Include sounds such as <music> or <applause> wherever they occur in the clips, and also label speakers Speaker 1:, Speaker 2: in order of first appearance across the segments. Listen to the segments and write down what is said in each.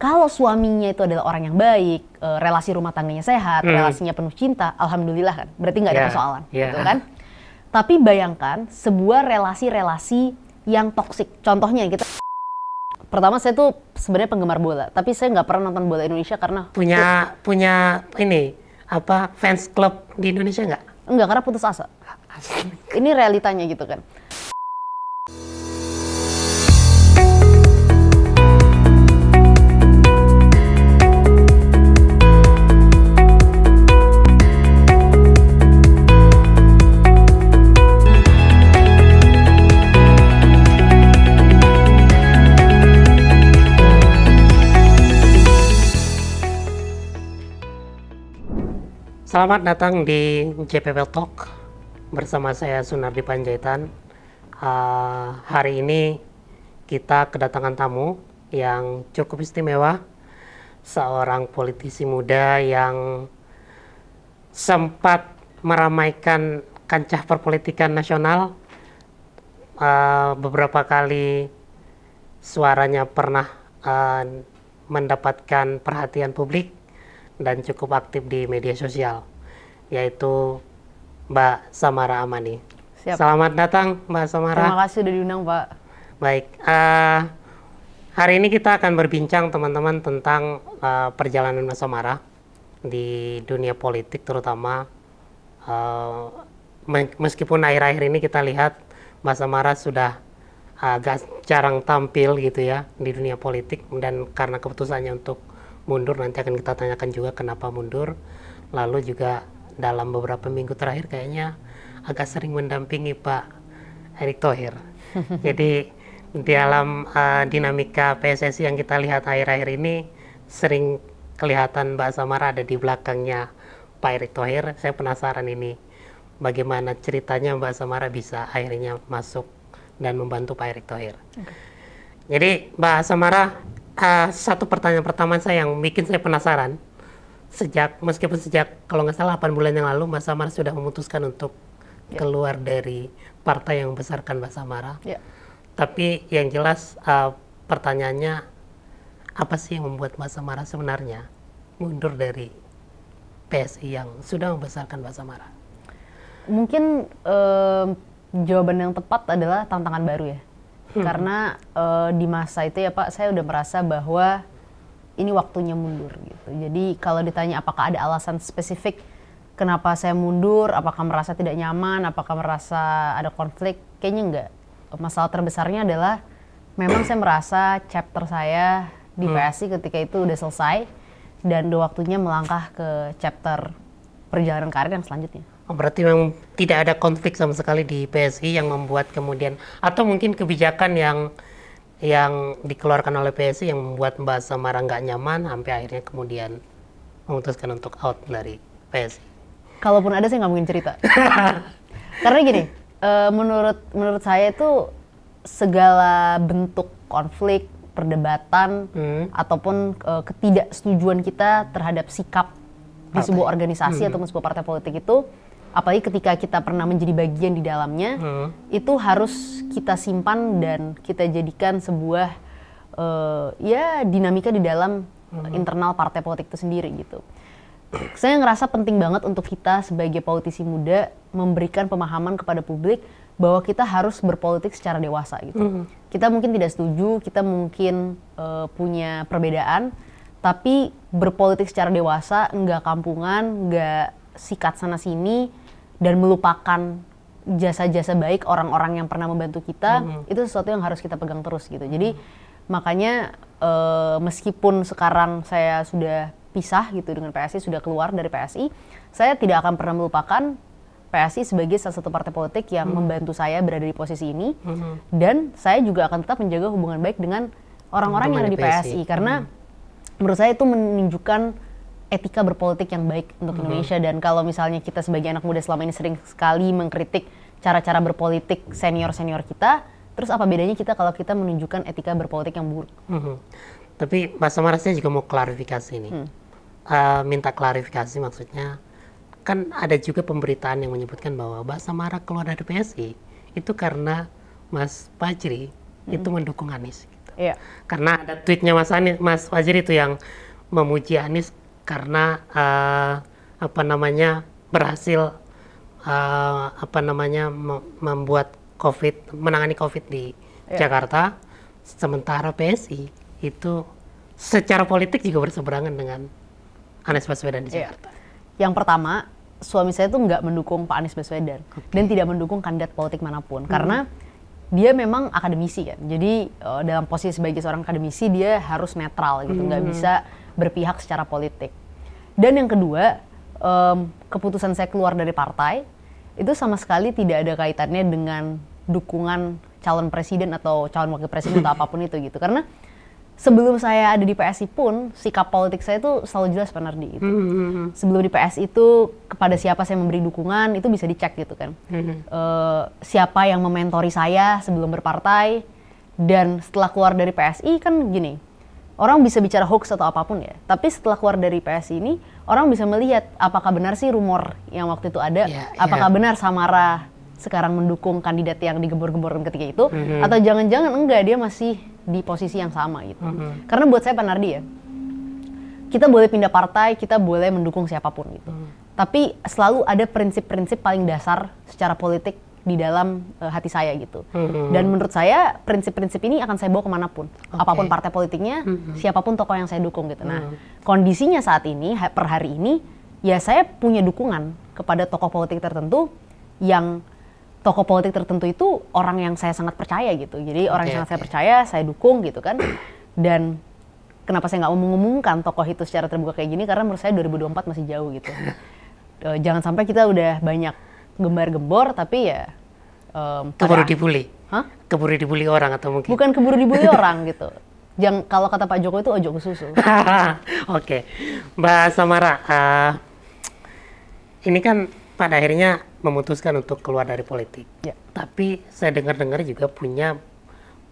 Speaker 1: kalau suaminya itu adalah orang yang baik, eh, relasi rumah tangganya sehat, hmm. relasinya penuh cinta, alhamdulillah kan. Berarti nggak ada yeah. persoalan, yeah. gitu kan? Tapi bayangkan sebuah relasi-relasi yang toksik. Contohnya kita pertama saya tuh sebenarnya penggemar bola, tapi saya nggak pernah nonton bola Indonesia karena punya
Speaker 2: tuh, punya ini apa fans
Speaker 1: club di Indonesia nggak? Nggak karena putus asa. Ah, ini realitanya gitu kan.
Speaker 2: Selamat datang di JPP Talk bersama saya Sunardi Panjaitan. Uh, hari ini kita kedatangan tamu yang cukup istimewa, seorang politisi muda yang sempat meramaikan kancah perpolitikan nasional uh, beberapa kali suaranya pernah uh, mendapatkan perhatian publik dan cukup aktif di media sosial yaitu Mbak Samara Amani. Siap. Selamat datang Mbak Samara. Terima
Speaker 1: kasih sudah diundang Pak.
Speaker 2: Baik, uh, hari ini kita akan berbincang teman-teman tentang uh, perjalanan Mbak Samara di dunia politik terutama uh, meskipun akhir-akhir ini kita lihat Mbak Samara sudah agak jarang tampil gitu ya di dunia politik dan karena keputusannya untuk mundur nanti akan kita tanyakan juga kenapa mundur lalu juga dalam beberapa minggu terakhir kayaknya agak sering mendampingi Pak Erick Thohir. <laughs> Jadi di dalam uh, eh, dinamika PSSI yang kita lihat akhir-akhir ini sering kelihatan Mbak Samara ada di belakangnya Pak Erick Thohir. Saya penasaran ini bagaimana ceritanya Mbak Samara bisa akhirnya masuk dan membantu Pak Erick Thohir. Okay. Jadi Mbak Samara, uh, satu pertanyaan pertama saya yang bikin saya penasaran sejak meskipun sejak kalau nggak salah 8 bulan yang lalu Mas Samar sudah memutuskan untuk yeah. keluar dari partai yang membesarkan Mbak Samara. Yeah. Tapi yang jelas uh, pertanyaannya apa sih yang membuat Mbak Samara sebenarnya mundur dari PSI yang sudah
Speaker 1: membesarkan Mbak Samara? Mungkin uh, jawaban yang tepat adalah tantangan baru ya. Hmm. Karena uh, di masa itu ya Pak, saya udah merasa bahwa ini waktunya mundur gitu. Jadi kalau ditanya apakah ada alasan spesifik kenapa saya mundur, apakah merasa tidak nyaman, apakah merasa ada konflik, kayaknya enggak. Masalah terbesarnya adalah memang saya merasa chapter saya di hmm. PSI ketika itu udah selesai dan udah waktunya melangkah ke chapter perjalanan karir yang selanjutnya.
Speaker 2: Oh, berarti memang tidak ada konflik sama sekali di PSI yang membuat kemudian atau mungkin kebijakan yang yang dikeluarkan oleh PSI yang membuat Mbak Samara nggak nyaman sampai akhirnya kemudian memutuskan untuk out dari PSI?
Speaker 1: Kalaupun ada saya nggak mungkin cerita. <laughs> Karena gini, eh, menurut menurut saya itu segala bentuk konflik, perdebatan hmm. ataupun eh, ketidaksetujuan kita terhadap sikap di sebuah organisasi hmm. atau sebuah partai politik itu apalagi ketika kita pernah menjadi bagian di dalamnya hmm. itu harus kita simpan dan kita jadikan sebuah uh, ya dinamika di dalam hmm. internal partai politik itu sendiri gitu saya ngerasa penting banget untuk kita sebagai politisi muda memberikan pemahaman kepada publik bahwa kita harus berpolitik secara dewasa gitu. -hmm. Kita mungkin tidak setuju, kita mungkin uh, punya perbedaan, tapi berpolitik secara dewasa, nggak kampungan, nggak sikat sana sini, dan melupakan jasa-jasa baik orang-orang yang pernah membantu kita mm-hmm. itu sesuatu yang harus kita pegang terus gitu jadi mm-hmm. makanya uh, meskipun sekarang saya sudah pisah gitu dengan PSI sudah keluar dari PSI saya tidak akan pernah melupakan PSI sebagai salah satu partai politik yang hmm. membantu saya berada di posisi ini hmm. dan saya juga akan tetap menjaga hubungan baik dengan orang-orang yang ada di PSI, PSI. karena hmm. menurut saya itu menunjukkan etika berpolitik yang baik untuk mm-hmm. Indonesia dan kalau misalnya kita sebagai anak muda selama ini sering sekali mengkritik cara-cara berpolitik senior-senior kita, terus apa bedanya kita kalau kita menunjukkan etika berpolitik yang buruk?
Speaker 2: Mm-hmm. Tapi Mas Samara saya juga mau klarifikasi nih. Mm. Uh, minta klarifikasi maksudnya kan ada juga pemberitaan yang menyebutkan bahwa Mas Samara keluar dari PSI itu karena Mas Fajri mm itu mendukung Anies. Gitu. Yeah. Karena ada tweetnya Mas Anies, Mas Fajri itu yang memuji Anies karena uh, apa namanya berhasil uh, apa namanya membuat COVID menangani COVID di yeah. Jakarta sementara PSI itu secara politik
Speaker 1: juga berseberangan dengan Anies Baswedan di iya. Jakarta. Yeah. Yang pertama suami saya tuh nggak mendukung Pak Anies Baswedan okay. dan tidak mendukung kandidat politik manapun hmm. karena dia memang akademisi kan jadi uh, dalam posisi sebagai seorang akademisi dia harus netral gitu hmm. nggak hmm. bisa berpihak secara politik. Dan yang kedua, um, keputusan saya keluar dari partai itu sama sekali tidak ada kaitannya dengan dukungan calon presiden atau calon wakil presiden atau <laughs> apapun itu gitu. Karena sebelum saya ada di PSI pun sikap politik saya itu selalu jelas benar di itu. Sebelum di PSI itu kepada siapa saya memberi dukungan itu bisa dicek gitu kan. Uh, siapa yang mementori saya sebelum berpartai dan setelah keluar dari PSI kan gini orang bisa bicara hoax atau apapun ya. Tapi setelah keluar dari PSI ini, orang bisa melihat apakah benar sih rumor yang waktu itu ada, yeah, ya. apakah benar Samara sekarang mendukung kandidat yang digembur-gemburkan ketika itu, mm-hmm. atau jangan-jangan enggak dia masih di posisi yang sama gitu. Mm-hmm. Karena buat saya Pak Nardi ya, kita boleh pindah partai, kita boleh mendukung siapapun gitu. Mm-hmm. Tapi selalu ada prinsip-prinsip paling dasar secara politik di dalam uh, hati saya gitu. Hmm. Dan menurut saya prinsip-prinsip ini akan saya bawa kemanapun, okay. apapun partai politiknya, hmm. siapapun tokoh yang saya dukung gitu. Nah hmm. kondisinya saat ini per hari ini ya saya punya dukungan kepada tokoh politik tertentu yang tokoh politik tertentu itu orang yang saya sangat percaya gitu. Jadi okay, orang yang sangat saya percaya, saya dukung gitu kan. Dan kenapa saya nggak mau mengumumkan tokoh itu secara terbuka kayak gini? Karena menurut saya 2024 masih jauh gitu. <laughs> Eh, jangan sampai kita udah banyak gembar-gembor tapi ya um, keburu dibully. Hah?
Speaker 2: Keburu dibully orang atau mungkin? Bukan
Speaker 1: keburu dibully <laughs> orang gitu. Yang kalau kata Pak Jokowi itu ojo ke susu. <laughs>
Speaker 2: Oke. Mbak Samara, uh, ini kan pada akhirnya memutuskan untuk keluar dari politik. Ya. Tapi saya dengar-dengar juga punya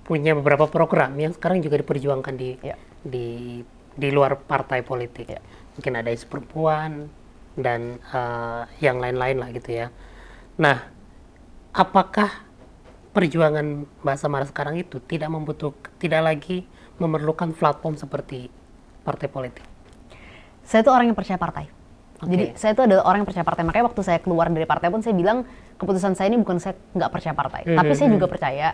Speaker 2: punya beberapa program yang sekarang juga diperjuangkan di ya. di di luar partai politik. Ya. Mungkin ada isu perempuan dan uh, yang lain-lain lah gitu ya. Nah, apakah perjuangan Mbak Samara sekarang itu tidak membutuhkan, tidak lagi memerlukan platform seperti
Speaker 1: partai politik? Saya itu orang yang percaya partai. Okay. Jadi saya itu adalah orang yang percaya partai. Makanya waktu saya keluar dari partai pun saya bilang keputusan saya ini bukan saya nggak percaya partai, mm -hmm. tapi saya mhm. juga percaya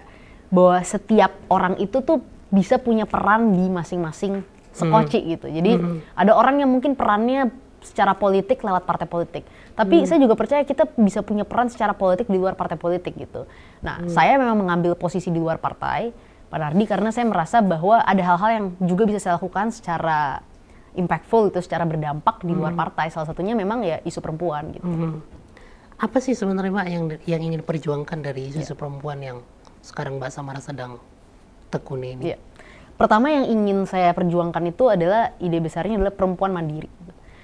Speaker 1: bahwa setiap orang itu tuh bisa punya peran di masing-masing sekoci mm -hmm. gitu. Jadi mm -hmm. ada orang yang mungkin perannya secara politik lewat partai politik. Tapi hmm. saya juga percaya kita bisa punya peran secara politik di luar partai politik gitu. Nah, hmm. saya memang mengambil posisi di luar partai, Pak Nardi, karena saya merasa bahwa ada hal-hal yang juga bisa saya lakukan secara impactful itu secara berdampak di luar hmm. partai. Salah satunya memang ya isu perempuan gitu. Hmm.
Speaker 2: Apa sih sebenarnya Mbak yang yang ingin diperjuangkan dari iya. isu yeah. perempuan yang sekarang
Speaker 1: Mbak Samara sedang tekuni ini? Yeah. Pertama yang ingin saya perjuangkan itu adalah ide besarnya adalah perempuan mandiri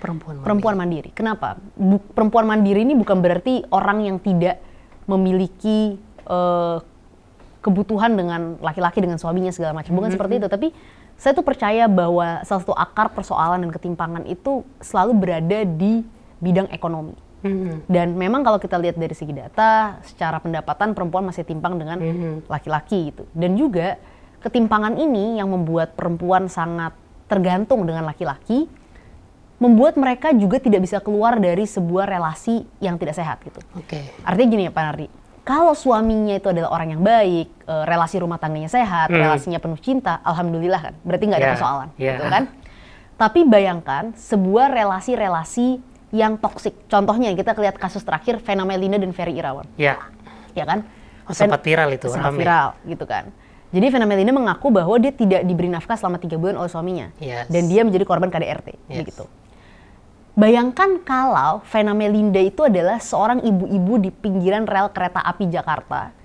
Speaker 1: perempuan mandiri. perempuan mandiri. Kenapa? Bu, perempuan mandiri ini bukan berarti orang yang tidak memiliki uh, kebutuhan dengan laki-laki dengan suaminya segala macam. Bukan mm -hmm. seperti itu, tapi saya tuh percaya bahwa salah satu akar persoalan dan ketimpangan itu selalu berada di bidang ekonomi. Mm-hmm. Dan memang kalau kita lihat dari segi data, secara pendapatan perempuan masih timpang dengan mm-hmm. laki-laki itu Dan juga ketimpangan ini yang membuat perempuan sangat tergantung dengan laki-laki membuat mereka juga tidak bisa keluar dari sebuah relasi yang tidak sehat gitu. Oke. Okay. Artinya gini ya Pak Nardi, kalau suaminya itu adalah orang yang baik, eh, relasi rumah tangganya sehat, hmm. relasinya penuh cinta, alhamdulillah kan, berarti nggak ada yeah. persoalan, yeah. gitu kan? Tapi bayangkan sebuah relasi-relasi yang toksik. Contohnya kita lihat kasus terakhir Vena Melinda dan Ferry Irawan. Iya. Yeah. Iya kan?
Speaker 2: Oh, sempat viral itu. Sempat viral,
Speaker 1: gitu kan. Jadi Vena Melinda mengaku bahwa dia tidak diberi nafkah selama tiga bulan oleh suaminya. Yes. Dan dia menjadi korban KDRT, yes. begitu. Bayangkan kalau Vena Melinda itu adalah seorang ibu-ibu di pinggiran rel kereta api Jakarta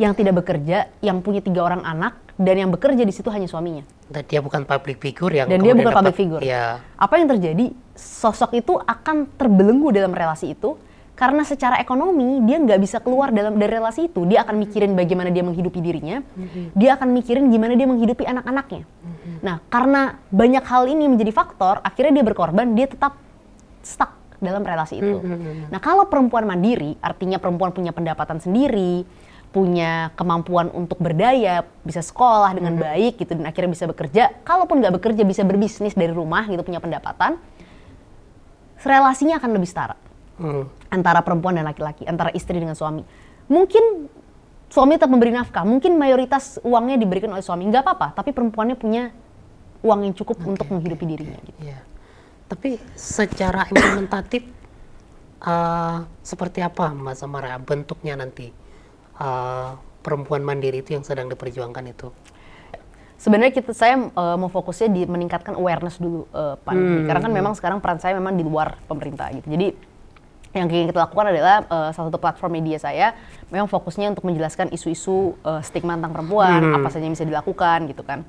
Speaker 1: yang tidak bekerja, yang punya tiga orang anak, dan yang bekerja di situ hanya suaminya.
Speaker 2: Dan dia bukan public figure yang dan dia bukan dapat, public figure. Ya.
Speaker 1: Apa yang terjadi? Sosok itu akan terbelenggu dalam relasi itu karena secara ekonomi dia nggak bisa keluar dalam dari relasi itu. Dia akan mikirin bagaimana dia menghidupi dirinya, mhm. dia akan mikirin gimana dia menghidupi anak-anaknya. Mhm. Nah, karena banyak hal ini menjadi faktor, akhirnya dia berkorban, dia tetap stuck dalam relasi itu. Mm-hmm. Nah, kalau perempuan mandiri, artinya perempuan punya pendapatan sendiri, punya kemampuan untuk berdaya, bisa sekolah dengan mm-hmm. baik gitu, dan akhirnya bisa bekerja. Kalaupun nggak bekerja, bisa berbisnis dari rumah gitu, punya pendapatan, relasinya akan lebih setara mm. antara perempuan dan laki-laki, antara istri dengan suami. Mungkin suami tetap memberi nafkah, mungkin mayoritas uangnya diberikan oleh suami, nggak apa-apa. Tapi perempuannya punya uang yang cukup okay, untuk menghidupi okay, dirinya. Gitu. Yeah. Tapi secara implementatif uh,
Speaker 2: seperti apa Mbak Samara bentuknya nanti uh, perempuan mandiri itu
Speaker 1: yang sedang diperjuangkan itu? Sebenarnya kita saya uh, mau fokusnya di meningkatkan awareness dulu uh, hmm. karena kan hmm, hmm. memang sekarang peran saya memang di luar pemerintah gitu. Jadi yang ingin kita lakukan adalah uh, salah satu platform media saya memang fokusnya untuk menjelaskan isu-isu uh, stigma tentang perempuan, hmm. apa saja yang bisa dilakukan gitu kan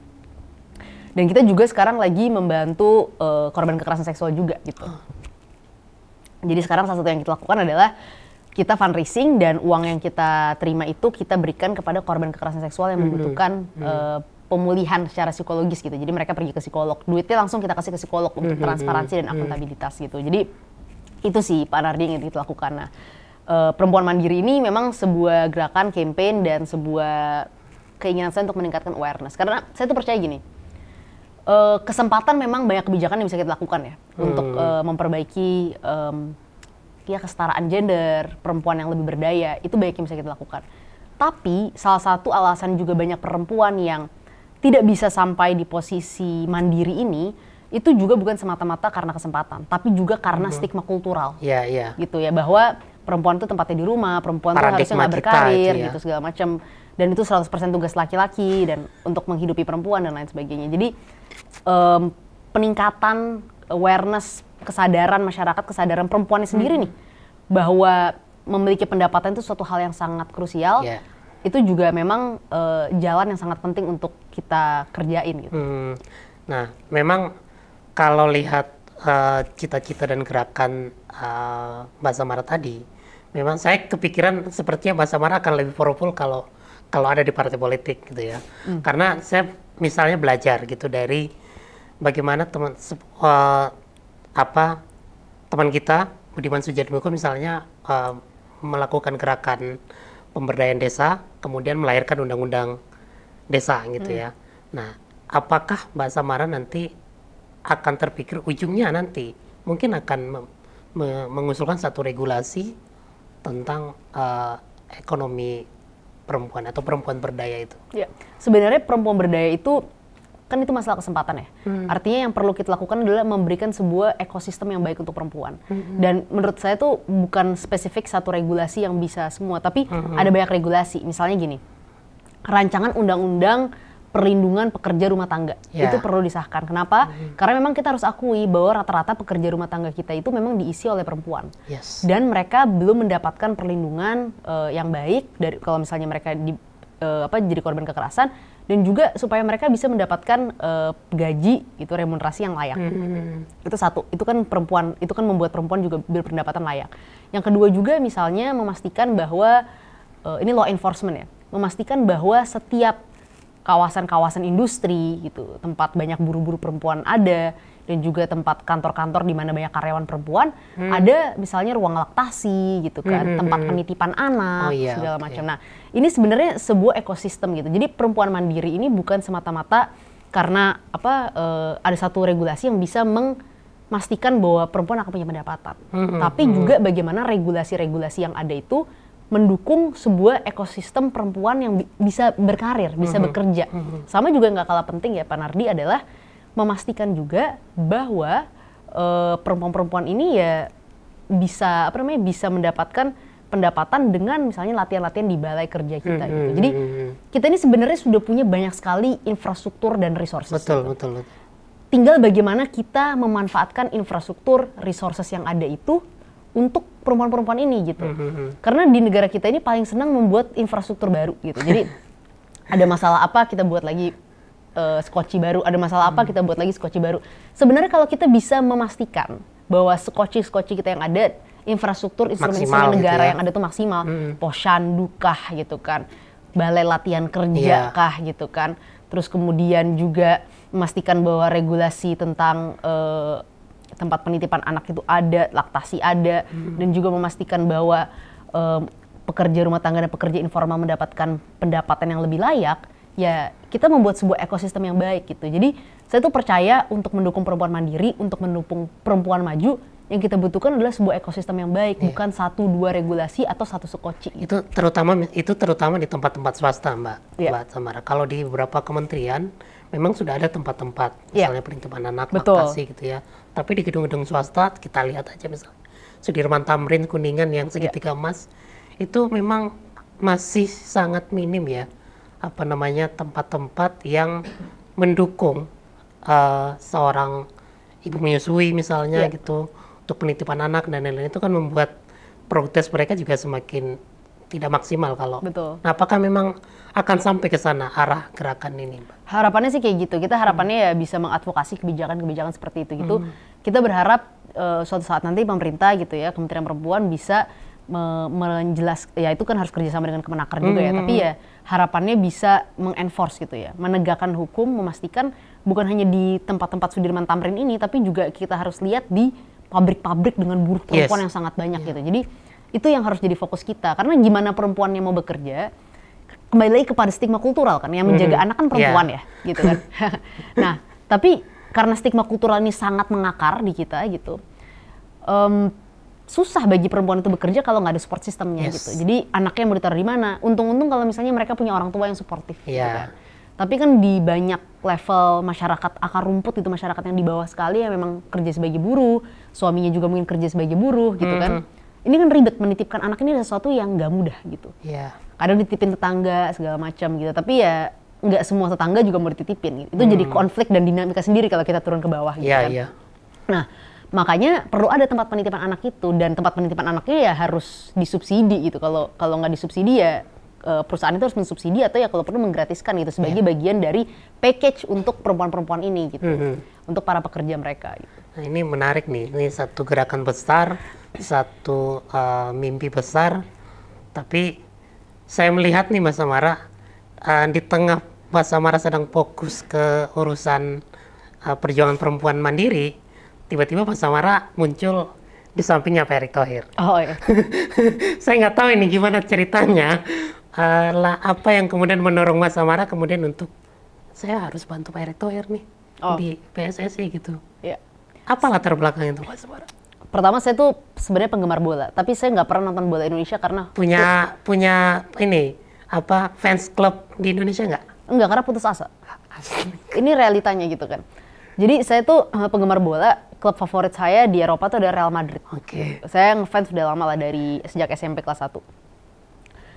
Speaker 1: dan kita juga sekarang lagi membantu uh, korban kekerasan seksual juga gitu ah. jadi sekarang salah satu yang kita lakukan adalah kita fundraising dan uang yang kita terima itu kita berikan kepada korban kekerasan seksual yang mhm. membutuhkan mm -hmm. uh, pemulihan secara psikologis gitu. Jadi mereka pergi ke psikolog, duitnya langsung kita kasih ke psikolog untuk mm -hmm. transparansi mhm, dan mhm. akuntabilitas gitu. Jadi itu sih Pak Nardi yang kita lakukan. Nah, uh, perempuan mandiri ini memang sebuah gerakan campaign dan sebuah keinginan saya untuk meningkatkan awareness. Karena saya tuh percaya gini, uh, kesempatan memang banyak kebijakan yang bisa kita lakukan ya hmm. untuk uh, memperbaiki um, ya kesetaraan gender, perempuan yang lebih berdaya, itu banyak yang bisa kita lakukan. Tapi salah satu alasan juga banyak perempuan yang tidak bisa sampai di posisi mandiri ini itu juga bukan semata-mata karena kesempatan, tapi juga karena -hmm. stigma kultural. ya yeah, Yeah. Gitu ya bahwa perempuan itu tempatnya di rumah, perempuan itu harusnya nggak berkarir gitu ya. gitu segala macam dan itu 100% tugas laki-laki dan untuk menghidupi perempuan dan lain sebagainya. Jadi um, peningkatan awareness kesadaran masyarakat, kesadaran perempuan hmm. sendiri nih bahwa memiliki pendapatan itu suatu hal yang sangat krusial. Yeah. Itu juga memang uh, jalan yang sangat penting untuk kita kerjain gitu.
Speaker 2: Hmm. Nah, memang kalau lihat eh, cita-cita uh, dan gerakan uh, Mbak Samara tadi, memang saya kepikiran sepertinya Mbak Samara akan lebih powerful kalau kalau ada di partai politik gitu ya. Hmm. Karena saya misalnya belajar gitu dari bagaimana teman uh, apa teman kita Budiman Sujatmiko misalnya uh, melakukan gerakan pemberdayaan desa kemudian melahirkan undang-undang desa gitu hmm. ya. Nah, apakah Mbak Samara nanti akan terpikir ujungnya nanti mungkin akan me mengusulkan satu regulasi tentang uh, ekonomi perempuan atau perempuan berdaya
Speaker 1: itu? Ya. Sebenarnya perempuan berdaya itu kan itu masalah kesempatan ya. Hmm. Artinya yang perlu kita lakukan adalah memberikan sebuah ekosistem yang baik untuk perempuan. Hmm. Dan menurut saya itu bukan spesifik satu regulasi yang bisa semua, tapi hmm. ada banyak regulasi. Misalnya gini, rancangan undang-undang perlindungan pekerja rumah tangga yeah. itu perlu disahkan. Kenapa? Mm. Karena memang kita harus akui bahwa rata-rata pekerja rumah tangga kita itu memang diisi oleh perempuan yes. dan mereka belum mendapatkan perlindungan uh, yang baik dari kalau misalnya mereka di, uh, apa jadi korban kekerasan dan juga supaya mereka bisa mendapatkan uh, gaji itu remunerasi yang layak. Mm -hmm. Itu satu, itu kan perempuan, itu kan membuat perempuan juga berpendapatan layak. Yang kedua juga misalnya memastikan bahwa uh, ini law enforcement ya, memastikan bahwa setiap kawasan-kawasan industri gitu, tempat banyak buru-buru perempuan ada dan juga tempat kantor-kantor di mana banyak karyawan perempuan hmm. ada misalnya ruang laktasi gitu kan, hmm, hmm tempat hmm. penitipan anak oh, iya, segala okay. macam. Nah, ini sebenarnya sebuah ekosistem gitu. Jadi perempuan mandiri ini bukan semata-mata karena apa uh, ada satu regulasi yang bisa memastikan bahwa perempuan akan punya pendapatan, hmm, hmm tapi hmm. juga bagaimana regulasi-regulasi yang ada itu mendukung sebuah ekosistem perempuan yang bi bisa berkarir, bisa uh mm-hmm. -huh. bekerja. Uh mm-hmm. -huh. Sama juga nggak kalah penting ya Pak Nardi adalah memastikan juga bahwa eh, perempuan-perempuan uh, ini ya bisa apa namanya bisa mendapatkan pendapatan dengan misalnya latihan-latihan di balai kerja kita hmm, gitu. Jadi kita ini sebenarnya sudah punya banyak sekali infrastruktur dan resources. Betul, gitu. betul, betul. Tinggal bagaimana kita memanfaatkan infrastruktur resources yang ada itu untuk perempuan-perempuan ini gitu. Mm-hmm. Karena di negara kita ini paling senang membuat infrastruktur baru gitu. Jadi <laughs> ada masalah apa kita buat lagi uh, skoci baru, ada masalah apa kita buat lagi skoci baru. Sebenarnya kalau kita bisa memastikan bahwa skoci-skoci kita yang ada infrastruktur instrumen-instrumen gitu negara ya. yang ada itu maksimal, mm-hmm. posyandu kah gitu kan, balai latihan kerja yeah. kah gitu kan. Terus kemudian juga memastikan bahwa regulasi tentang uh, tempat penitipan anak itu ada, laktasi ada, hmm. dan juga memastikan bahwa um, pekerja rumah tangga dan pekerja informal mendapatkan pendapatan yang lebih layak, ya kita membuat sebuah ekosistem yang baik gitu. Jadi saya tuh percaya untuk mendukung perempuan mandiri, untuk mendukung perempuan maju, yang kita butuhkan adalah sebuah ekosistem yang baik, yeah. bukan satu dua regulasi atau satu sekoci. Gitu. Itu
Speaker 2: terutama itu terutama di tempat-tempat swasta, Mbak. Yeah. Mbak Samara. Kalau di beberapa kementerian memang sudah ada tempat-tempat iya. misalnya yeah. penitipan anak, lokasi gitu ya. Tapi di gedung-gedung swasta kita lihat aja misalnya Sudirman Tamrin Kuningan yang segitiga yeah. emas itu memang masih sangat minim ya apa namanya tempat-tempat yang mendukung uh, seorang ibu menyusui misalnya yeah. gitu untuk penitipan anak dan lain-lain itu kan membuat protes mereka juga semakin tidak maksimal kalau. Betul. Nah, apakah memang akan sampai ke sana arah gerakan ini?
Speaker 1: Harapannya sih kayak gitu. Kita harapannya ya bisa mengadvokasi kebijakan-kebijakan seperti itu gitu. Hmm. Kita berharap uh, suatu saat nanti pemerintah gitu ya, Kementerian Perempuan bisa me menjelas ya itu kan harus kerjasama dengan Kemenaker juga ya. Hmm. Tapi ya harapannya bisa mengenforce gitu ya, menegakkan hukum, memastikan bukan hanya di tempat-tempat Sudirman Tamrin ini, tapi juga kita harus lihat di pabrik-pabrik dengan buruh perempuan yes. yang sangat banyak yeah. gitu. Jadi itu yang harus jadi fokus kita karena gimana perempuan yang mau bekerja kembali lagi kepada stigma kultural kan yang menjaga mm-hmm. anak kan perempuan yeah. ya gitu kan <laughs> nah tapi karena stigma kultural ini sangat mengakar di kita gitu um, susah bagi perempuan itu bekerja kalau nggak ada support sistemnya yes. gitu jadi anaknya mau ditaruh di mana untung-untung kalau misalnya mereka punya orang tua yang suportif gitu yeah. gitu kan tapi kan di banyak level masyarakat akar rumput itu masyarakat yang di bawah sekali yang memang kerja sebagai buruh suaminya juga mungkin kerja sebagai buruh gitu kan. mm-hmm. kan ini kan ribet menitipkan anak ini ada sesuatu yang nggak mudah gitu. Yeah. Kadang dititipin tetangga segala macam gitu. Tapi ya nggak semua tetangga juga mau dititipin. Gitu. Itu hmm. jadi konflik dan dinamika sendiri kalau kita turun ke bawah gitu yeah, kan. Yeah. Nah, makanya perlu ada tempat penitipan anak itu dan tempat penitipan anaknya ya harus disubsidi gitu. Kalau kalau nggak disubsidi ya eh, perusahaan itu harus mensubsidi atau ya kalau perlu menggratiskan gitu sebagai yeah. bagian dari package untuk perempuan-perempuan ini gitu. Mm -hmm. Untuk para pekerja mereka gitu.
Speaker 2: Nah, ini menarik nih. Ini satu gerakan besar satu uh, mimpi besar, tapi saya melihat nih Mas Samara uh, eh, di tengah Mas Samara sedang fokus ke urusan uh, perjuangan perempuan mandiri, tiba-tiba Mas Samara muncul di sampingnya Pak Erick Thohir. Oh iya. <laughs> saya nggak tahu ini gimana ceritanya. Uh, lah apa yang kemudian mendorong Mas
Speaker 1: Samara kemudian untuk saya harus bantu Pak Erick Thohir nih oh. di PSSI gitu. Iya. Apa latar belakangnya itu Mas Samara? pertama saya tuh sebenarnya penggemar bola, tapi saya nggak pernah nonton bola Indonesia karena punya
Speaker 2: punya ini apa fans club di Indonesia
Speaker 1: nggak? nggak karena putus asa. Ini realitanya gitu kan. Jadi saya tuh eh, penggemar bola, klub favorit saya di Eropa tuh ada Real Madrid. Oke. Okay. Saya ngefans udah lama lah dari sejak SMP kelas 1.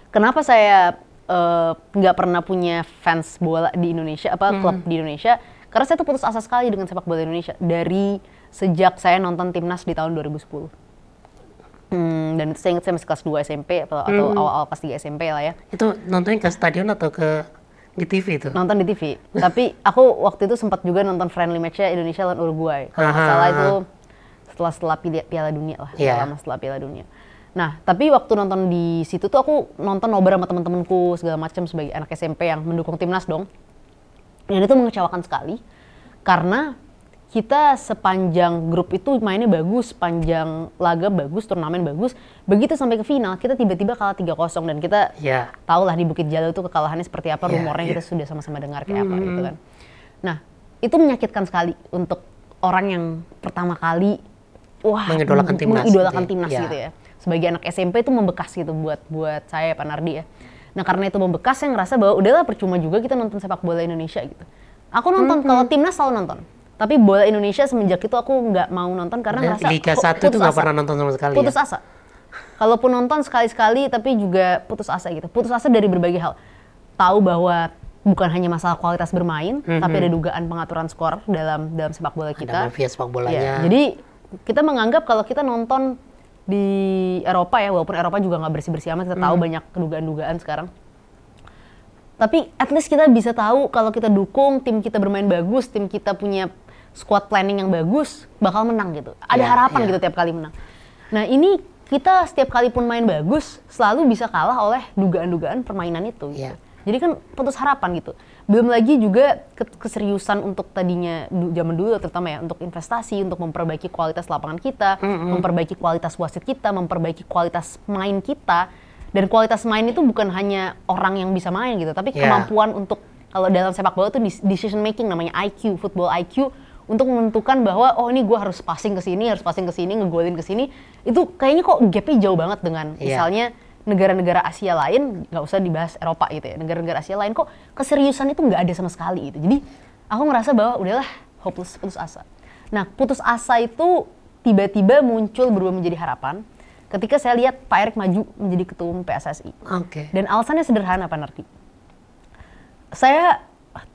Speaker 1: Kenapa saya eh, nggak uh, pernah punya fans bola di Indonesia apa hmm. klub di Indonesia? Karena saya tuh putus asa sekali dengan sepak bola Indonesia dari sejak saya nonton timnas di tahun 2010. Hmm, dan itu saya ingat saya masih kelas 2 SMP atau awal hmm. awal-awal kelas 3 SMP lah ya. Itu nontonnya ke stadion atau ke di TV itu? Nonton di TV. <laughs> Tapi aku waktu itu sempat juga nonton friendly match-nya Indonesia lawan Uruguay. Kalau salah itu setelah setelah Piala Dunia lah, yeah. lama setelah Piala Dunia. Nah, tapi waktu nonton di situ tuh aku nonton nobar sama temen-temenku segala macam sebagai anak SMP yang mendukung timnas dong. Dan itu mengecewakan sekali karena kita sepanjang grup itu mainnya bagus, sepanjang laga bagus, turnamen bagus. Begitu sampai ke final, kita tiba-tiba kalah 3-0 dan kita yeah. Ya. lah di Bukit Jalil itu kekalahannya seperti apa, yeah, rumornya yeah. kita sudah sama-sama dengar kayak mm -hmm. apa gitu kan. Nah, itu menyakitkan sekali untuk orang yang pertama kali wah mengidolakan timnas, mengidolakan gitu ya. timnas gitu, gitu ya. Sebagai anak SMP itu membekas gitu buat buat saya Pak Nardi ya. Nah, karena itu membekas saya ngerasa bahwa udahlah percuma juga kita nonton sepak bola Indonesia gitu. Aku nonton mm -hmm. kalau timnas selalu nonton tapi bola Indonesia semenjak itu aku nggak mau nonton karena ngerasa Liga 1 itu nggak pernah
Speaker 2: nonton sama sekali putus ya? asa
Speaker 1: kalaupun nonton sekali-sekali tapi juga putus asa gitu putus asa dari berbagai hal tahu bahwa bukan hanya masalah kualitas bermain mm-hmm. tapi ada dugaan pengaturan skor dalam dalam sepak bola kita ada mafia
Speaker 2: sepak bolanya ya, jadi
Speaker 1: kita menganggap kalau kita nonton di Eropa ya walaupun Eropa juga nggak bersih bersih amat kita tahu mm. banyak kedugaan dugaan sekarang tapi at least kita bisa tahu kalau kita dukung tim kita bermain bagus tim kita punya squad planning yang bagus bakal menang gitu. Ada yeah, harapan yeah. gitu tiap kali menang. Nah ini kita setiap kali pun main bagus selalu bisa kalah oleh dugaan-dugaan permainan itu. Gitu. Yeah. Jadi kan putus harapan gitu. Belum lagi juga keseriusan untuk tadinya zaman dulu terutama ya untuk investasi, untuk memperbaiki kualitas lapangan kita, mm-hmm. memperbaiki kualitas wasit kita, memperbaiki kualitas main kita. Dan kualitas main itu bukan hanya orang yang bisa main gitu, tapi yeah. kemampuan untuk kalau dalam sepak bola itu decision making namanya IQ, football IQ untuk menentukan bahwa oh ini gue harus passing ke sini, harus passing ke sini, ngegolin ke sini. Itu kayaknya kok gapnya jauh banget dengan iya. misalnya negara-negara Asia lain, nggak usah dibahas Eropa gitu ya. Negara-negara Asia lain kok keseriusan itu nggak ada sama sekali gitu. Jadi aku ngerasa bahwa udahlah hopeless, putus asa. Nah, putus asa itu tiba-tiba muncul berubah menjadi harapan ketika saya lihat Pak Erick maju menjadi ketua PSSI. Okay. Dan alasannya sederhana, Pak Nerti. Saya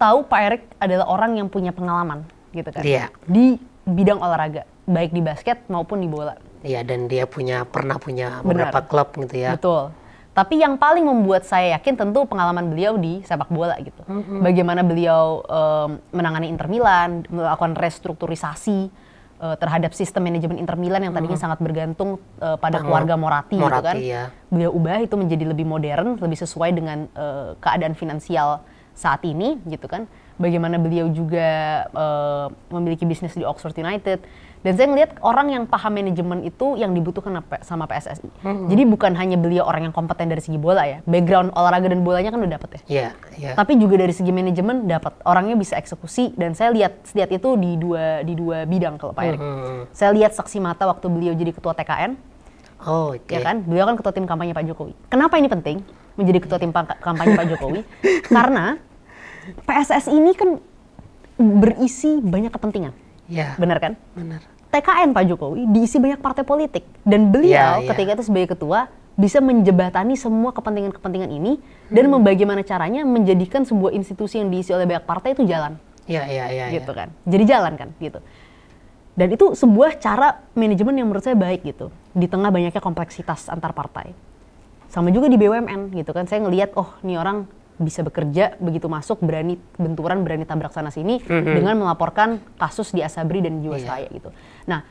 Speaker 1: tahu Pak Erick adalah orang yang punya pengalaman gitu kan yeah. di bidang olahraga baik di basket maupun di bola
Speaker 2: Iya dan dia punya pernah punya Benar. beberapa klub gitu ya.
Speaker 1: Betul. Tapi yang paling membuat saya yakin tentu pengalaman beliau di sepak bola gitu. Mm -hmm. Bagaimana beliau um, menangani Inter Milan, melakukan restrukturisasi uh, terhadap sistem manajemen Inter Milan yang tadinya mm -hmm. sangat bergantung uh, pada mm-hmm. keluarga Moratti Moratti gitu kan. Ya. Beliau ubah itu menjadi lebih modern, lebih sesuai dengan uh, keadaan finansial saat ini gitu kan bagaimana beliau juga uh, memiliki bisnis di Oxford United dan saya melihat orang yang paham manajemen itu yang dibutuhkan sama PSSI. Hmm. Jadi bukan hanya beliau orang yang kompeten dari segi bola ya, background olahraga dan bolanya kan udah dapet ya. Iya. Yeah, yeah. Tapi juga dari segi manajemen dapat orangnya bisa eksekusi dan saya lihat lihat itu di dua di dua bidang kalau Pak Erick. Hmm. Saya lihat saksi mata waktu beliau jadi ketua TKN. Oh, okay. ya kan? Beliau kan ketua tim kampanye Pak Jokowi. Kenapa ini penting menjadi ketua tim kampanye Pak Jokowi? <laughs> Karena PSS ini kan berisi banyak kepentingan. Ya. Benar kan? Benar. TKN Pak Jokowi diisi banyak partai politik dan beliau ya, ketika itu sebagai ketua bisa menjebatani semua kepentingan-kepentingan ini hmm. dan bagaimana caranya menjadikan sebuah institusi yang diisi oleh banyak partai itu jalan. Iya, iya, iya. iya. Gitu ya. kan. Jadi jalan kan gitu. Dan itu sebuah cara manajemen yang menurut saya baik gitu. Di tengah banyaknya kompleksitas antar partai. Sama juga di BUMN gitu kan. Saya ngelihat oh, ini orang bisa bekerja begitu masuk berani benturan berani tabrak sana sini mm-hmm. dengan melaporkan kasus di Asabri dan Jiwasraya yeah. gitu. Nah,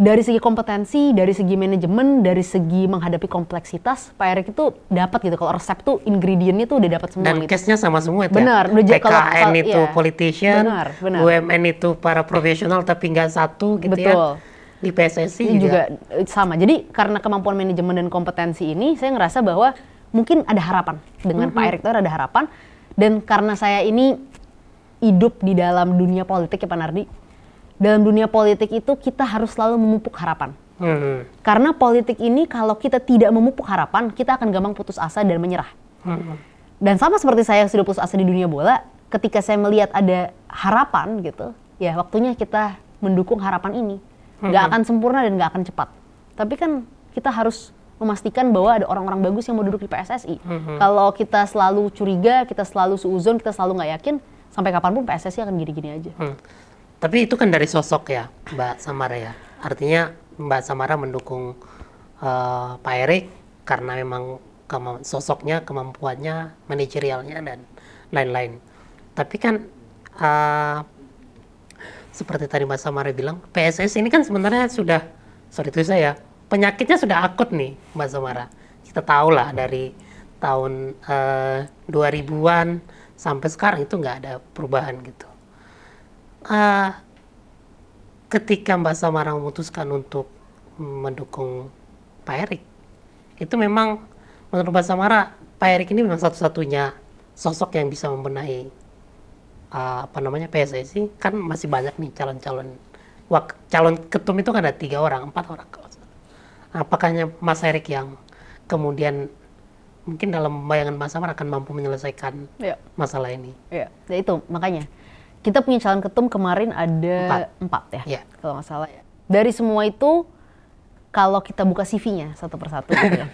Speaker 1: dari segi kompetensi, dari segi manajemen, dari segi menghadapi kompleksitas, Pak Erick itu dapat gitu. Kalau resep tuh ingredientnya tuh udah dapat semua. Dan
Speaker 2: gitu. case-nya sama semua itu. Ya? Benar. Ya? Udah kalau, kalau, itu iya. politician, benar, UMN itu para profesional tapi nggak
Speaker 1: satu gitu ya? Betul. ya. di PSSI juga. juga eh, sama. Jadi karena kemampuan manajemen dan kompetensi ini, saya ngerasa bahwa mungkin ada harapan dengan mm -hmm. Pak Erick Thohir ada harapan dan karena saya ini hidup di dalam dunia politik ya Pak Nardi dalam dunia politik itu kita harus selalu memupuk harapan hmm. karena politik ini kalau kita tidak memupuk harapan kita akan gampang putus asa dan menyerah hmm. dan sama seperti saya yang sudah putus asa di dunia bola ketika saya melihat ada harapan gitu ya waktunya kita mendukung harapan ini nggak hmm. akan sempurna dan nggak akan cepat tapi kan kita harus memastikan bahwa ada orang-orang bagus yang mau duduk di PSSI. Mm-hmm. Kalau kita selalu curiga, kita selalu suuzon, kita selalu nggak yakin, sampai kapanpun PSSI akan gini-gini aja.
Speaker 2: Hmm. Tapi itu kan dari sosok ya, Mbak Samara ya. Artinya Mbak Samara mendukung uh, Pak Erik karena memang kema- sosoknya, kemampuannya, manajerialnya dan lain-lain. Tapi kan uh, seperti tadi Mbak Samara bilang, PSSI ini kan sebenarnya sudah, sorry itu saya, penyakitnya sudah akut nih Mbak Zomara. Kita tahu lah hmm. dari tahun uh, eh, 2000-an sampai sekarang itu nggak ada perubahan gitu. Uh, ketika Mbak Samara memutuskan untuk mendukung Pak Erik, itu memang menurut Mbak Samara Pak Erik ini memang satu-satunya sosok yang bisa membenahi uh, apa namanya PSSI kan masih banyak nih calon-calon calon ketum itu kan ada tiga orang empat orang apakahnya Mas Erik yang kemudian mungkin dalam bayangan Mas Amar akan mampu menyelesaikan ya. masalah ini.
Speaker 1: Iya, ya, itu makanya kita punya calon ketum kemarin ada empat, empat ya, ya kalau nggak salah ya. Dari semua itu kalau kita buka CV-nya satu persatu <laughs> ya.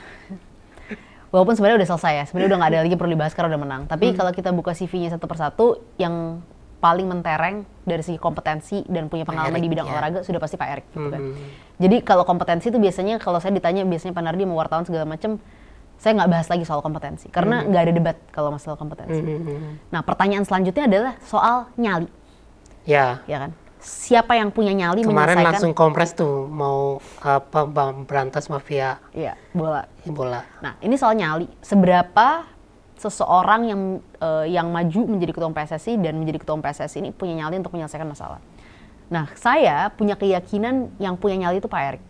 Speaker 1: Walaupun sebenarnya udah selesai ya, sebenarnya udah nggak ada lagi perlu dibahas karena udah menang. Tapi hmm. kalau kita buka CV-nya satu persatu, yang paling mentereng dari segi kompetensi dan punya pengalaman Eric, di bidang ya. olahraga sudah pasti Pak Erik gitu kan. Hmm, hmm, hmm. Jadi kalau kompetensi itu biasanya kalau saya ditanya biasanya Pak Nardi mau wartawan segala macam saya nggak bahas lagi soal kompetensi karena nggak -hmm. ada debat kalau masalah kompetensi. -hmm. Nah pertanyaan selanjutnya adalah soal nyali.
Speaker 2: Ya. Ya kan.
Speaker 1: Siapa yang punya nyali Kemarin menyelesaikan? langsung kompres
Speaker 2: tuh mau apa berantas mafia.
Speaker 1: Iya bola. Bola. Nah ini soal nyali. Seberapa seseorang yang uh, yang maju menjadi ketua PSSI dan menjadi ketua PSSI ini punya nyali untuk menyelesaikan masalah. Nah, saya punya keyakinan yang punya nyali itu Pak Erik.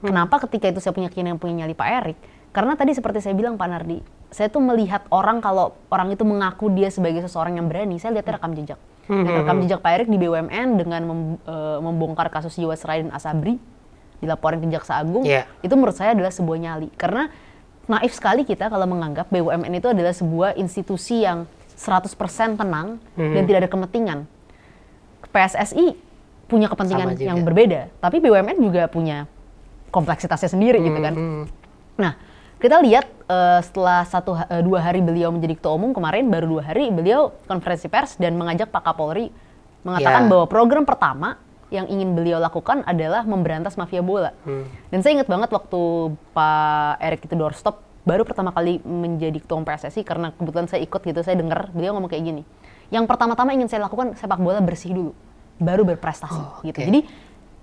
Speaker 1: Hmm. Kenapa ketika itu saya punya keyakinan yang punya nyali Pak Erik? Karena tadi seperti saya bilang Pak Nardi, saya tuh melihat orang kalau orang itu mengaku dia sebagai seseorang yang berani, saya lihat rekam jejak. Hmm. rekam hmm. jejak Pak Erik di BUMN dengan mem, uh, membongkar kasus Jiwasraya dan Asabri, dilaporin ke Jaksa Agung, yeah. itu menurut saya adalah sebuah nyali. Karena naif sekali kita kalau menganggap BUMN itu adalah sebuah institusi yang 100% tenang hmm. dan tidak ada kepentingan. PSSI punya kepentingan yang berbeda, tapi BUMN juga punya kompleksitasnya sendiri hmm. gitu kan. Mhm. Nah, kita lihat uh, setelah satu uh, dua hari beliau menjadi ketua umum kemarin baru dua hari beliau konferensi pers dan mengajak Pak Kapolri mengatakan yeah. bahwa program pertama yang ingin beliau lakukan adalah memberantas mafia bola. Hmm. Dan saya ingat banget waktu Pak Erick itu doorstop baru pertama kali menjadi ketua PSSI karena kebetulan saya ikut gitu, saya dengar beliau ngomong kayak gini. Yang pertama-tama ingin saya lakukan sepak bola bersih dulu, baru berprestasi oh, gitu. Jadi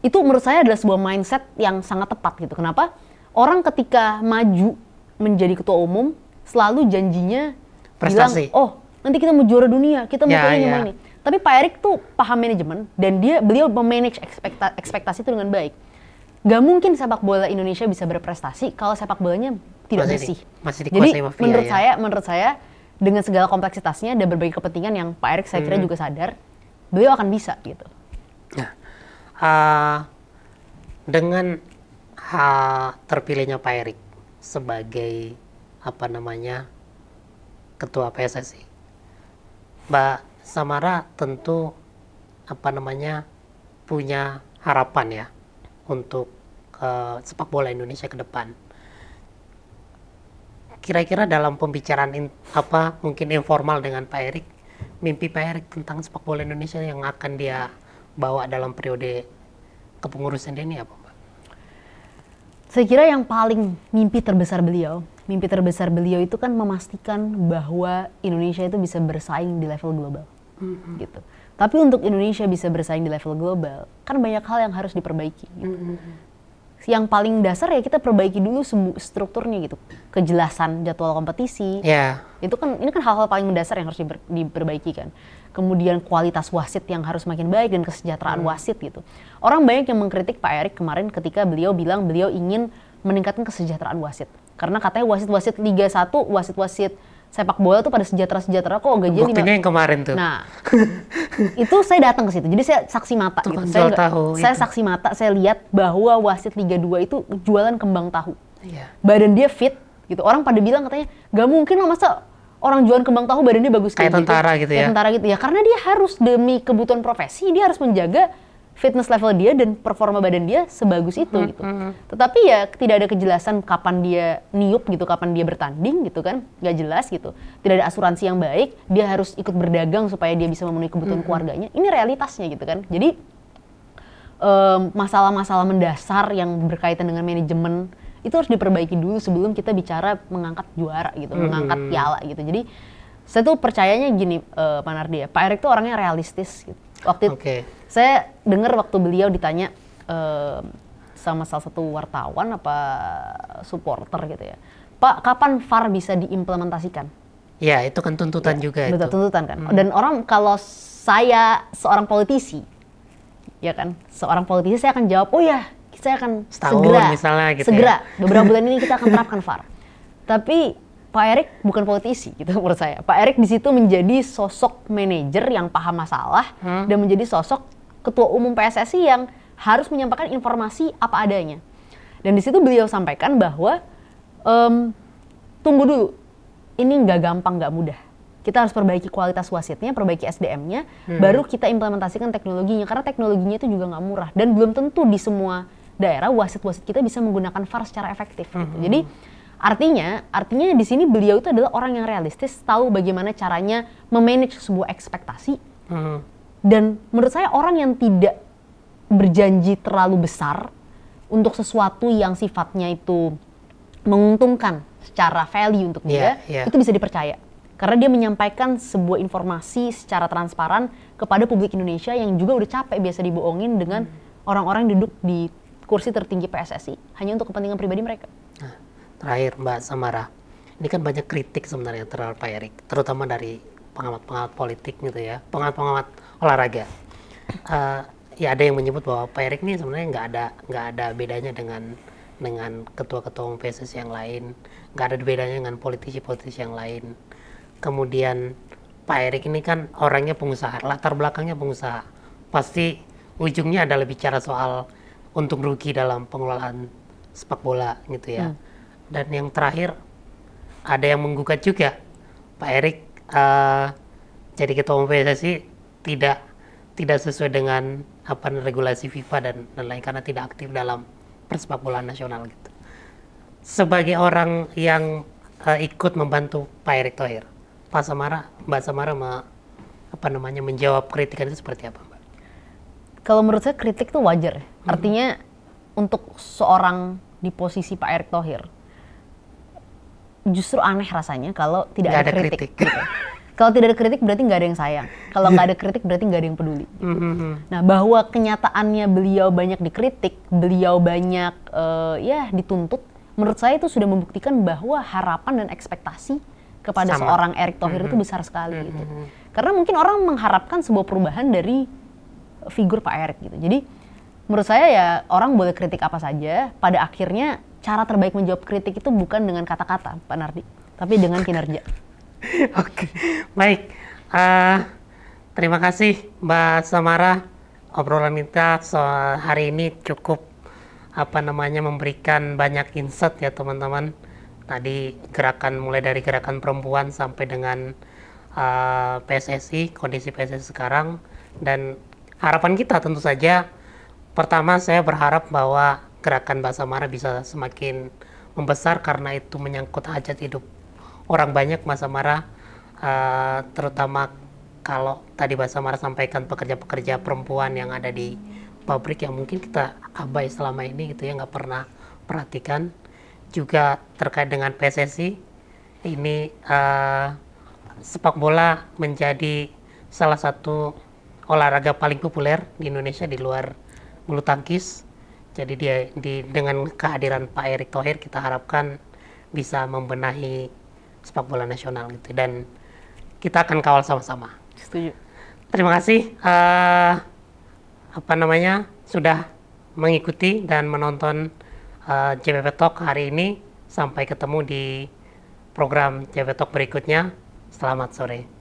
Speaker 1: itu menurut saya adalah sebuah mindset yang sangat tepat gitu. Kenapa? Orang ketika maju menjadi ketua umum selalu janjinya prestasi. Bilang, "Oh, nanti kita mau juara dunia, kita mau yeah, ini yeah. ini." Tapi Pak Erick tuh paham manajemen dan dia beliau memanage ekspekta, ekspektasi itu dengan baik. Gak mungkin sepak bola Indonesia bisa berprestasi kalau sepak bolanya tidak masih bersih.
Speaker 2: masih Jadi mafia, menurut ya? saya,
Speaker 1: menurut saya dengan segala kompleksitasnya dan berbagai kepentingan yang Pak Erick saya kira hmm. juga sadar, beliau akan bisa gitu.
Speaker 2: Nah, uh, dengan uh, terpilihnya Pak Erick sebagai apa namanya ketua PSSI, Mbak Samara tentu apa namanya punya harapan ya untuk uh, sepak bola Indonesia ke depan. Kira-kira dalam pembicaraan in, apa mungkin informal dengan Pak Erik, mimpi Pak Erik tentang sepak bola Indonesia yang akan dia bawa dalam periode kepengurusan dia ini apa, Pak?
Speaker 1: Saya kira yang paling mimpi terbesar beliau, mimpi terbesar beliau itu kan memastikan bahwa Indonesia itu bisa bersaing di level global mm-hmm. gitu. Tapi untuk Indonesia bisa bersaing di level global, kan banyak hal yang harus diperbaiki. Gitu. Mm-hmm. Yang paling dasar ya kita perbaiki dulu strukturnya gitu, kejelasan jadwal kompetisi. Yeah. Itu kan ini kan hal-hal paling mendasar yang harus diper, diperbaiki kan. Kemudian kualitas wasit yang harus makin baik dan kesejahteraan mm. wasit gitu. Orang banyak yang mengkritik Pak Erik kemarin ketika beliau bilang beliau ingin meningkatkan kesejahteraan wasit. Karena katanya wasit-wasit Liga 1, wasit-wasit sepak bola tuh pada sejahtera-sejahtera kok gajinya Buktinya yang
Speaker 2: kemarin tuh. Nah,
Speaker 1: <laughs> itu saya datang ke situ. Jadi saya saksi mata tuh, gitu. Saya, tahu, saya gitu. saksi mata, saya lihat bahwa wasit Liga 2 itu jualan kembang tahu. Iya. Badan dia fit gitu. Orang pada bilang katanya, nggak mungkin lah masa orang jualan kembang tahu badannya bagus kayak tentara gitu, gitu ya. Kayak tentara gitu ya. Karena dia harus demi kebutuhan profesi, dia harus menjaga fitness level dia dan performa badan dia sebagus itu hmm, gitu. Hmm, hmm. Tetapi ya tidak ada kejelasan kapan dia niup gitu, kapan dia bertanding gitu kan, nggak jelas gitu. Tidak ada asuransi yang baik, dia harus ikut berdagang supaya dia bisa memenuhi kebutuhan hmm. hmm. keluarganya. Ini realitasnya gitu kan. Jadi masalah masalah-masalah mendasar yang berkaitan dengan manajemen itu harus diperbaiki dulu sebelum kita bicara mengangkat juara gitu, hmm. mengangkat hmm. piala gitu. Jadi saya tuh percayanya gini, uh, Pak Nardi ya, Pak Erick tuh orangnya realistis gitu. Waktu okay. Saya dengar waktu beliau ditanya ehm, sama salah satu wartawan apa supporter gitu ya. Pak, kapan VAR bisa diimplementasikan?
Speaker 2: Ya, itu kan tuntutan ya, juga betul, itu. tuntutan kan. Hmm. Dan
Speaker 1: orang kalau saya seorang politisi, ya kan, seorang politisi saya akan jawab, oh ya, saya akan Setahun segera, misalnya gitu segera ya. <laughs> beberapa bulan ini kita akan terapkan VAR. Tapi Pak Erik bukan politisi gitu menurut saya. Pak Erik di situ menjadi sosok manajer yang paham masalah hmm. dan menjadi sosok ketua umum PSSI yang harus menyampaikan informasi apa adanya. Dan di situ beliau sampaikan bahwa um, tunggu dulu, ini nggak gampang, nggak mudah. Kita harus perbaiki kualitas wasitnya, perbaiki SDM-nya, hmm. baru kita implementasikan teknologinya. Karena teknologinya itu juga nggak murah dan belum tentu di semua daerah wasit-wasit kita bisa menggunakan VAR secara efektif. Gitu. Hmm. Jadi Artinya, artinya di sini beliau itu adalah orang yang realistis, tahu bagaimana caranya memanage sebuah ekspektasi, -hmm. Dan menurut saya orang yang tidak berjanji terlalu besar untuk sesuatu yang sifatnya itu menguntungkan secara value untuk dia, yeah, yeah. itu bisa dipercaya. Karena dia menyampaikan sebuah informasi secara transparan kepada publik Indonesia yang juga udah capek biasa dibohongin dengan hmm. orang-orang hmm. duduk di kursi tertinggi PSSI hanya untuk kepentingan pribadi mereka. Nah,
Speaker 2: terakhir Mbak Samara, ini kan banyak kritik sebenarnya terhadap Pak Erik, terutama dari pengamat-pengamat politik gitu ya, pengamat-pengamat olahraga. Uh, ya ada yang menyebut bahwa Pak Erick ini sebenarnya nggak ada nggak ada bedanya dengan dengan ketua-ketua umum PSSI yang lain, nggak ada bedanya dengan politisi-politisi yang lain. Kemudian Pak Erick ini kan orangnya pengusaha, latar belakangnya pengusaha. Pasti ujungnya adalah bicara soal untung rugi dalam pengelolaan sepak bola gitu ya. Hmm. Dan yang terakhir ada yang menggugat juga Pak Erick kita jadi ketua umum PSSI tidak tidak sesuai dengan apa regulasi FIFA dan, dan lain karena tidak aktif dalam persepak bolaan nasional gitu. Sebagai orang yang uh, ikut membantu Pak Erick Thohir, Pak Samara, Mbak Samara ma, apa namanya menjawab kritikan itu seperti apa, Mbak?
Speaker 1: Kalau menurut saya kritik itu wajar. Ya. Hmm. Artinya untuk seorang di posisi Pak Erick Thohir, justru aneh rasanya kalau tidak ada, ada kritik. kritik. Gitu. <laughs> kalau tidak ada kritik berarti nggak ada yang sayang. Kalau nggak ada kritik berarti nggak ada yang peduli. Gitu. <laughs> Mm -hmm. Nah bahwa kenyataannya beliau banyak dikritik, beliau banyak uh, ya dituntut, menurut saya itu sudah membuktikan bahwa harapan dan ekspektasi kepada Sama. seorang Erick Thohir mm -hmm. itu hmm. besar sekali. Mm -hmm. Karena mungkin orang mengharapkan sebuah perubahan dari figur Pak Erick gitu. Jadi menurut saya ya orang boleh kritik apa saja, pada akhirnya cara terbaik menjawab kritik itu bukan dengan kata-kata, Pak Nardi, tapi dengan kinerja. <laughs>
Speaker 2: Oke, baik. Uh, terima kasih Mbak Samara. Obrolan kita hari ini cukup apa namanya memberikan banyak insight ya teman-teman. Tadi gerakan mulai dari gerakan perempuan sampai dengan uh, eh, PSSI, kondisi PSSI sekarang dan harapan kita tentu saja pertama saya berharap bahwa gerakan bahasa marah bisa semakin membesar karena itu menyangkut hajat hidup orang banyak bahasa marah eh, uh, terutama kalau tadi bahasa marah sampaikan pekerja-pekerja perempuan yang ada di pabrik yang mungkin kita abai selama ini gitu ya nggak pernah perhatikan juga terkait dengan PSSI ini uh, sepak bola menjadi salah satu olahraga paling populer di Indonesia di luar bulu tangkis jadi dia di dengan kehadiran Pak Erick Thohir kita harapkan bisa membenahi sepak bola nasional gitu dan kita akan kawal sama-sama. Setuju. Terima kasih uh, apa namanya sudah mengikuti dan menonton uh, eh, JPP Talk hari ini. Sampai ketemu di program JPP Talk berikutnya. Selamat sore.